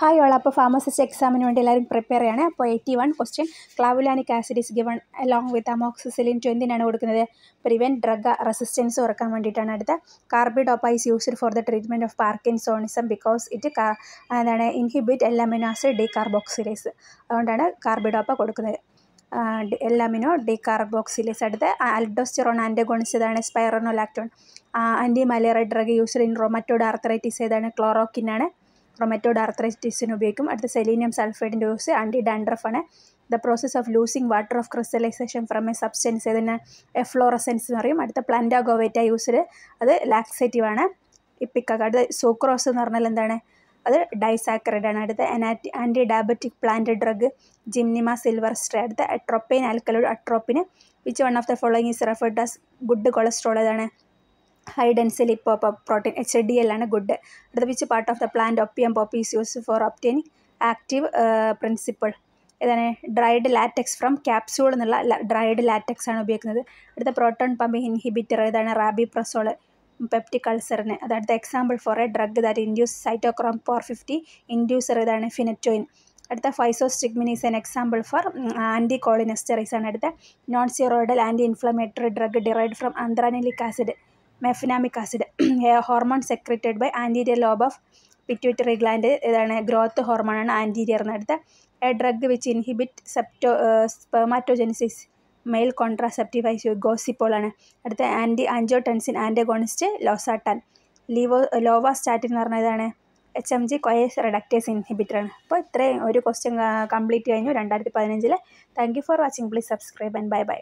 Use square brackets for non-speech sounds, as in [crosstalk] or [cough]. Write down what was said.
hi all അപ്പോൾ pharmacist എക്സാമിന് വേണ്ടി എല്ലാവരും പ്രിപ്പയർ ചെയ്യണേ അപ്പോൾ eighty one question clavulanic acid is given along with amoxicillin to എന്തിനാണ് കൊടുക്കുന്നത് പ്രിവെൻറ്റ് ഡ്രഗ് റെസിസ്റ്റൻസ് ഉറക്കാൻ വേണ്ടിയിട്ടാണ് അടുത്ത carbidopa is used for the treatment of parkinsonism because it എന്താണ് ഇൻഹിബിറ്റ് എല്ലാമിനോസ് ഡി കാർബോക്സിലേസ് അതുകൊണ്ടാണ് കാർബിഡോപ്പ കൊടുക്കുന്നത് എല്ലാമിനോ ഡി കാർബോക്സിലേസ് അടുത്ത aldosterone antagonist ഏതാണ് spironolactone anti malaria drug used in rheumatoid arthritis ഏതാണ് ക്ലോറോക്കിൻ ആണ് റൊമാറ്റോഡ് ആർത്രൈറ്റിസിന് ഉപയോഗിക്കും അടുത്ത സെലീനിയം സൾഫൈഡിൻ്റെ യൂസ് ആൻറ്റി ഡാൻഡ്രഫാണ് the process of losing water of crystallization from a substance ഇതിന് എഫ്ലോറസൻസ് എന്ന് പറയും അടുത്ത പ്ലാന്റാഗോവേറ്റ യൂസിൽ അത് ലാക്സേറ്റീവ് ആണ് ഇപ്പിക്ക അടുത്ത സൂക്രോസ് എന്ന് പറഞ്ഞാൽ എന്താണ് അത് ഡൈസാക്രൈഡ് ആണ് അടുത്ത അനാറ്റി anti diabetic plant drug gymnema sylvestre അടുത്ത അട്രോപ്പൈൻ ആൽക്കലോഡ് അട്രോപ്പിന് which one of the following is referred as good cholesterol ഏതാണ് high density lipo protein H D L ആണ് ഗുഡ് അടുത്ത which part of the plant opium poppy is use for obtaining active principle ഏതാണ് dried latex from capsule എന്നുള്ള dried latex ആണ് ഉപയോഗിക്കുന്നത് അടുത്ത proton pumping inhibitor ഇതാണ് rabi പ്രസോൾ peptic അൾസറിന് അത് example for a drug that induce cytochrome four fifty inducer ഇതാണ് phenytoin അടുത്ത physostigmine is an example for anti cholinesterase ആണ് അടുത്ത non steroidal anti inflammatory drug derived from anthranilic acid mefenamic acid [clears throat] hormone secreted by anterior lobe of pituitary gland ഇതാണ് growth ഹോർമോണാണ് anterior എന്നെടുത്ത് a drug which inhibit septo spermatogenesis male contraceptive ഐ ഗോസിപ്പോളാണ് അടുത്ത anti angiotensin antagonist losartan lovastatin എന്ന് ഇതാണ് H M G CoA reductase ഇൻഹിബിറ്ററാണ് അപ്പോൾ ഇത്രയും ഒരു ക്വസ്റ്റ്യൻ കംപ്ലീറ്റ് കഴിഞ്ഞു രണ്ടായിരത്തി പതിനഞ്ചിൽ thank you for watching please subscribe and bye by